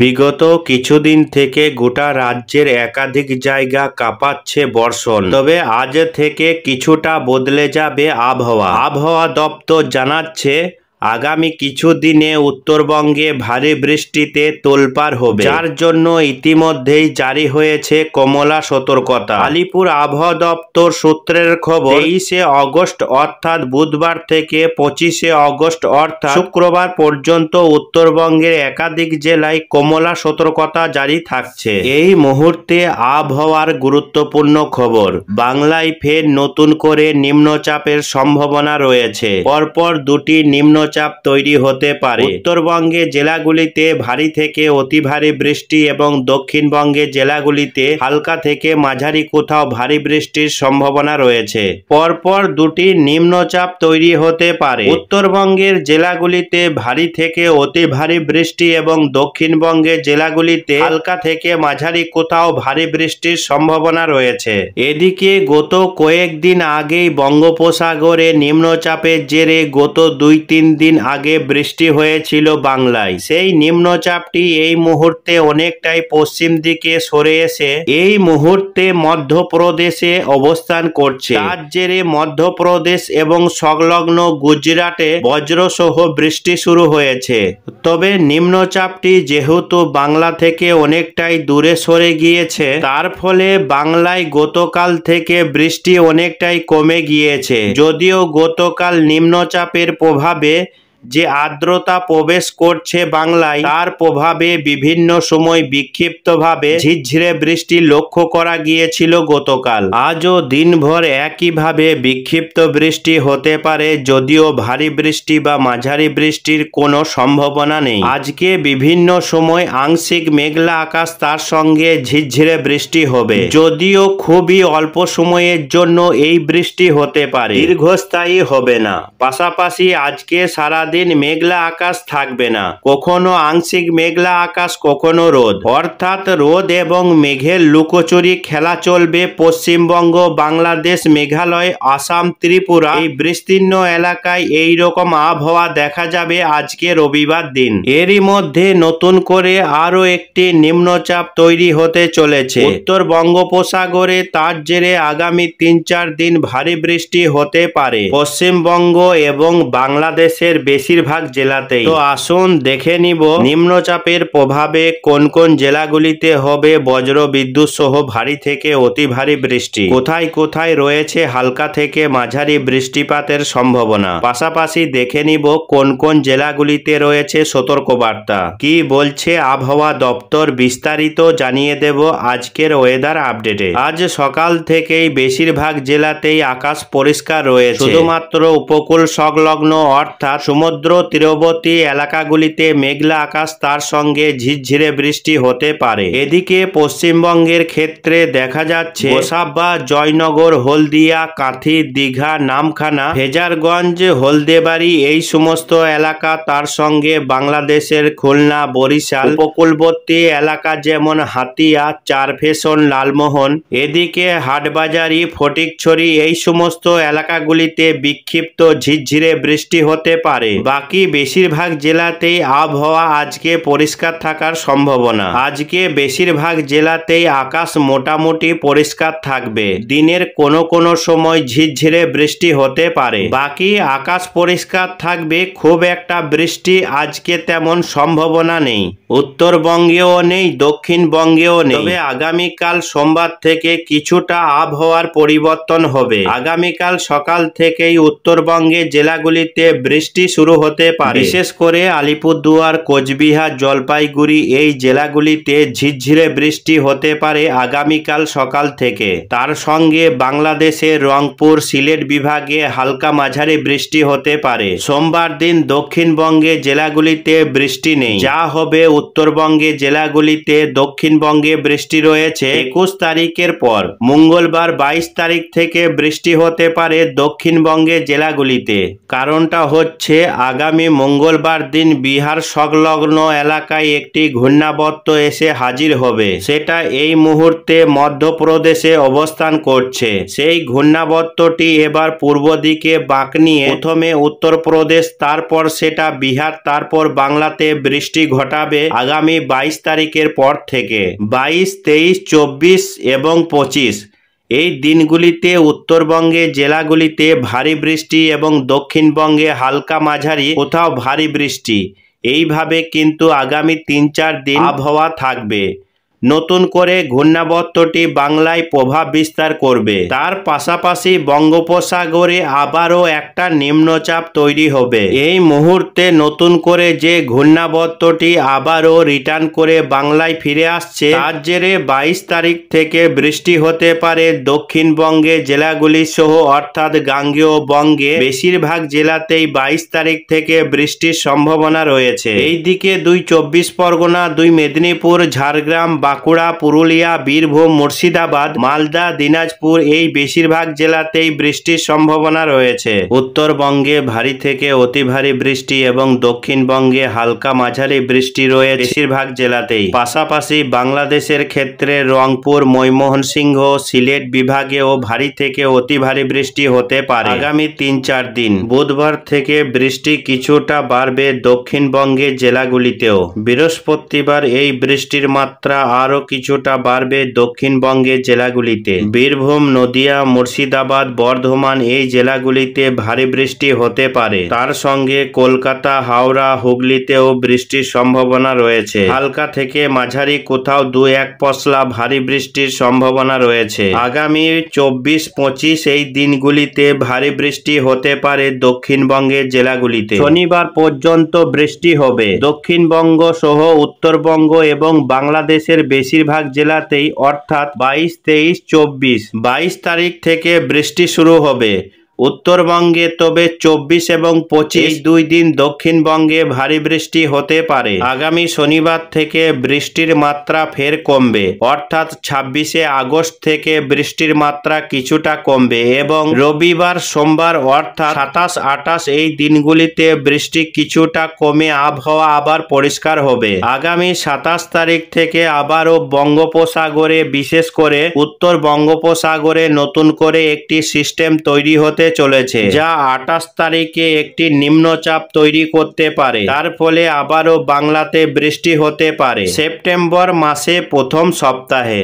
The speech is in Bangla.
বিগত কিছুদিন থেকে গোটা রাজ্যের একাধিক জায়গা কাঁপাচ্ছে বর্ষণ তবে আজ থেকে কিছুটা বদলে যাবে আবহাওয়া আবহাওয়া দপ্তর জানাচ্ছে আগামী কিছুদিনে উত্তরবঙ্গে ভারী বৃষ্টিতে তোলপার হবে যার জন্য ইতিমধ্যেই জারি হয়েছে কমলা সতর্কতা আলিপুর আবহাওয়া দপ্তর সূত্রের খবর তেইশে অগস্ট অর্থাৎ বুধবার থেকে পঁচিশে অগস্ট অর্থাৎ শুক্রবার পর্যন্ত উত্তরবঙ্গের একাধিক জেলায় কমলা সতর্কতা জারি থাকছে এই মুহূর্তে আবহাওয়ার গুরুত্বপূর্ণ খবর বাংলায় ফের নতুন করে নিম্নচাপের সম্ভাবনা রয়েছে পরপর দুটি নিম্ন নিম্নচাপ তৈরি হতে পারে উত্তরবঙ্গে জেলাগুলিতে ভারী থেকে অতি ভারী বৃষ্টি এবং দক্ষিণবঙ্গে জেলাগুলিতে হালকা থেকে মাঝারি কোথাও ভারী বৃষ্টির সম্ভাবনা রয়েছে পরপর দুটি নিম্নচাপ তৈরি হতে পারে উত্তরবঙ্গের জেলাগুলিতে ভারী থেকে অতি ভারী বৃষ্টি এবং দক্ষিণবঙ্গের জেলাগুলিতে হালকা থেকে মাঝারি কোথাও ভারী বৃষ্টির সম্ভাবনা রয়েছে এদিকে গত কয়েকদিন আগেই বঙ্গোপসাগরে নিম্নচাপের জেরে গত দুই তিন দিন আগে বৃষ্টি হয়েছিল বাংলায় সেই নিম্নচাপটি এই মুহূর্তে অনেকটাই পশ্চিম দিকে সরে এসে এই মুহূর্তে মধ্যপ্রদেশে অবস্থান করছে তার জেরে মধ্যপ্রদেশ এবং সংলগ্ন গুজরাটে বজ্রসহ বৃষ্টি শুরু হয়েছে তবে নিম্নচাপটি যেহেতু বাংলা থেকে অনেকটাই দূরে সরে গিয়েছে তার ফলে বাংলায় গতকাল থেকে বৃষ্টি অনেকটাই কমে গিয়েছে যদিও গতকাল নিম্নচাপের প্রভাবে যে আর্দ্রতা প্রবেশ করছে বাংলায় তার প্রভাবে বিভিন্ন সময় বিক্ষিপ্তভাবে ঝিরঝিরে বৃষ্টি লক্ষ্য করা গিয়েছিল গতকাল আজও দিনভর একইভাবে বিক্ষিপ্ত বৃষ্টি হতে পারে যদিও ভারী বৃষ্টি বা মাঝারি বৃষ্টির কোনো সম্ভাবনা নেই আজকে বিভিন্ন সময় আংশিক মেঘলা আকাশ তার সঙ্গে ঝিরঝিরে বৃষ্টি হবে যদিও খুবই অল্প সময়ের জন্য এই বৃষ্টি হতে পারে দীর্ঘস্থায়ী হবে না পাশাপাশি আজকে সারাদিন সারাদিন মেঘলা আকাশ থাকবে না কখনো আংশিক মেঘলা আকাশ কখনো রোদ অর্থাৎ রোদ এবং মেঘের লুকোচুরি খেলা চলবে পশ্চিমবঙ্গ বাংলাদেশ মেঘালয় আসাম ত্রিপুরা এই বিস্তীর্ণ এলাকায় এই রকম আবহাওয়া দেখা যাবে আজকে রবিবার দিন এরই মধ্যে নতুন করে আরও একটি নিম্নচাপ তৈরি হতে চলেছে উত্তর বঙ্গোপসাগরে তার জেরে আগামী তিন চার দিন ভারী বৃষ্টি হতে পারে পশ্চিমবঙ্গ এবং বাংলাদেশের বেশি বেশিরভাগ জেলাতেই তো আসুন দেখে নিব নিম্নচাপের প্রভাবে কোন কোন জেলাগুলিতে হবে বজ্র বিদ্যুৎ সহ ভারী থেকে অতি ভারী বৃষ্টি কোথায় কোথায় রয়েছে হালকা থেকে মাঝারি বৃষ্টিপাতের সম্ভাবনা পাশাপাশি দেখে নিব কোন কোন জেলাগুলিতে রয়েছে সতর্কবার্তা কি বলছে আবহাওয়া দপ্তর বিস্তারিত জানিয়ে দেব আজকের ওয়েদার আপডেটে আজ সকাল থেকেই বেশিরভাগ জেলাতেই আকাশ পরিষ্কার রয়েছে শুধুমাত্র উপকূল সংলগ্ন অর্থাৎ সমুদ্র সমুদ্র তীরবর্তী এলাকাগুলিতে মেঘলা আকাশ তার সঙ্গে ঝিরঝিরে বৃষ্টি হতে পারে এদিকে পশ্চিমবঙ্গের ক্ষেত্রে দেখা যাচ্ছে গোসাবা জয়নগর হলদিয়া কাঁথি দীঘা নামখানা হেজারগঞ্জ হলদেবাড়ি এই সমস্ত এলাকা তার সঙ্গে বাংলাদেশের খুলনা বরিশাল উপকূলবর্তী এলাকা যেমন হাতিয়া চারফেশন লালমোহন এদিকে হাটবাজারি ফটিকছড়ি এই সমস্ত এলাকাগুলিতে বিক্ষিপ্ত ঝিরঝিরে বৃষ্টি হতে পারে বাকি বেশিরভাগ জেলাতেই আবহাওয়া আজকে পরিষ্কার থাকার সম্ভাবনা আজকে বেশিরভাগ জেলাতেই আকাশ মোটামুটি পরিষ্কার থাকবে দিনের কোনো কোনো সময় ঝিরঝিরে বৃষ্টি হতে পারে বাকি আকাশ পরিষ্কার থাকবে খুব একটা বৃষ্টি আজকে তেমন সম্ভাবনা নেই উত্তরবঙ্গেও নেই দক্ষিণবঙ্গেও নেই তবে আগামীকাল সোমবার থেকে কিছুটা আবহাওয়ার পরিবর্তন হবে আগামীকাল সকাল থেকেই উত্তরবঙ্গে জেলাগুলিতে বৃষ্টি শুরু শুরু হতে পারে বিশেষ করে আলিপুরদুয়ার কোচবিহার জলপাইগুড়ি এই জেলাগুলিতে ঝিরঝিরে বৃষ্টি হতে পারে আগামীকাল সকাল থেকে তার সঙ্গে বাংলাদেশের রংপুর সিলেট বিভাগে হালকা মাঝারি বৃষ্টি হতে পারে সোমবার দিন দক্ষিণবঙ্গে জেলাগুলিতে বৃষ্টি নেই যা হবে উত্তরবঙ্গে জেলাগুলিতে দক্ষিণবঙ্গে বৃষ্টি রয়েছে একুশ তারিখের পর মঙ্গলবার বাইশ তারিখ থেকে বৃষ্টি হতে পারে দক্ষিণবঙ্গে জেলাগুলিতে কারণটা হচ্ছে আগামী মঙ্গলবার দিন বিহার সংলগ্ন এলাকায় একটি ঘূর্ণাবর্ত এসে হাজির হবে সেটা এই মুহূর্তে মধ্যপ্রদেশে অবস্থান করছে সেই ঘূর্ণাবর্তটি এবার পূর্ব দিকে বাঁক নিয়ে প্রথমে উত্তরপ্রদেশ তারপর সেটা বিহার তারপর বাংলাতে বৃষ্টি ঘটাবে আগামী বাইশ তারিখের পর থেকে বাইশ তেইশ চব্বিশ এবং পঁচিশ এই দিনগুলিতে উত্তরবঙ্গে জেলাগুলিতে ভারী বৃষ্টি এবং দক্ষিণবঙ্গে হালকা মাঝারি কোথাও ভারী বৃষ্টি এইভাবে কিন্তু আগামী তিন চার দিন আবহাওয়া থাকবে নতুন করে ঘূর্ণাবর্তটি বাংলায় প্রভাব বিস্তার করবে তার পাশাপাশি বঙ্গোপসাগরে আবারও একটা নিম্নচাপ তৈরি হবে এই মুহূর্তে নতুন করে যে ঘূর্ণাবর্তটি আবারও রিটার্ন করে বাংলায় ফিরে আসছে তার জেরে বাইশ তারিখ থেকে বৃষ্টি হতে পারে দক্ষিণবঙ্গে জেলাগুলি সহ অর্থাৎ গাঙ্গেয় বঙ্গে বেশিরভাগ জেলাতেই বাইশ তারিখ থেকে বৃষ্টির সম্ভাবনা রয়েছে এই দিকে দুই চব্বিশ পরগনা দুই মেদিনীপুর ঝাড়গ্রাম বাঁকুড়া পুরুলিয়া বীরভূম মুর্শিদাবাদ মালদা দিনাজপুর এই বেশিরভাগ জেলাতেই বৃষ্টির সম্ভাবনা রয়েছে উত্তরবঙ্গে ভারী থেকে অতি ভারী বৃষ্টি এবং দক্ষিণবঙ্গে হালকা মাঝারি বৃষ্টি রয়েছে বেশিরভাগ জেলাতেই পাশাপাশি বাংলাদেশের ক্ষেত্রে রংপুর ময়মোহন সিংহ সিলেট বিভাগেও ভারী থেকে অতি ভারী বৃষ্টি হতে পারে আগামী তিন চার দিন বুধবার থেকে বৃষ্টি কিছুটা বাড়বে দক্ষিণবঙ্গের জেলাগুলিতেও বৃহস্পতিবার এই বৃষ্টির মাত্রা আরও কিছুটা বাড়বে দক্ষিণবঙ্গের জেলাগুলিতে বীরভূম নদিয়া মুর্শিদাবাদ বর্ধমান এই জেলাগুলিতে ভারী বৃষ্টি হতে পারে তার সঙ্গে কলকাতা হাওড়া হুগলিতেও বৃষ্টির সম্ভাবনা রয়েছে হালকা থেকে মাঝারি কোথাও দু এক পশলা ভারী বৃষ্টির সম্ভাবনা রয়েছে আগামী চব্বিশ পঁচিশ এই দিনগুলিতে ভারী বৃষ্টি হতে পারে দক্ষিণবঙ্গের জেলাগুলিতে শনিবার পর্যন্ত বৃষ্টি হবে দক্ষিণবঙ্গ সহ উত্তরবঙ্গ এবং বাংলাদেশের বেশিরভাগ জেলাতেই অর্থাৎ বাইশ তেইশ চব্বিশ বাইশ তারিখ থেকে বৃষ্টি শুরু হবে উত্তরবঙ্গে তবে চব্বিশ এবং পঁচিশ দুই দিন দক্ষিণবঙ্গে ভারী বৃষ্টি হতে পারে আগামী শনিবার থেকে বৃষ্টির মাত্রা ফের কমবে অর্থাৎ ছাব্বিশে আগস্ট থেকে বৃষ্টির মাত্রা কিছুটা কমবে এবং রবিবার সোমবার অর্থাৎ সাতাশ আটাশ এই দিনগুলিতে বৃষ্টি কিছুটা কমে আবহাওয়া আবার পরিষ্কার হবে আগামী সাতাশ তারিখ থেকে আবারও বঙ্গোপসাগরে বিশেষ করে উত্তর বঙ্গোপসাগরে নতুন করে একটি সিস্টেম তৈরি হতে চলেছে যা আঠাশ তারিখে একটি নিম্নচাপ তৈরি করতে পারে তার ফলে আবারও বাংলাতে বৃষ্টি হতে পারে সেপ্টেম্বর মাসে প্রথম সপ্তাহে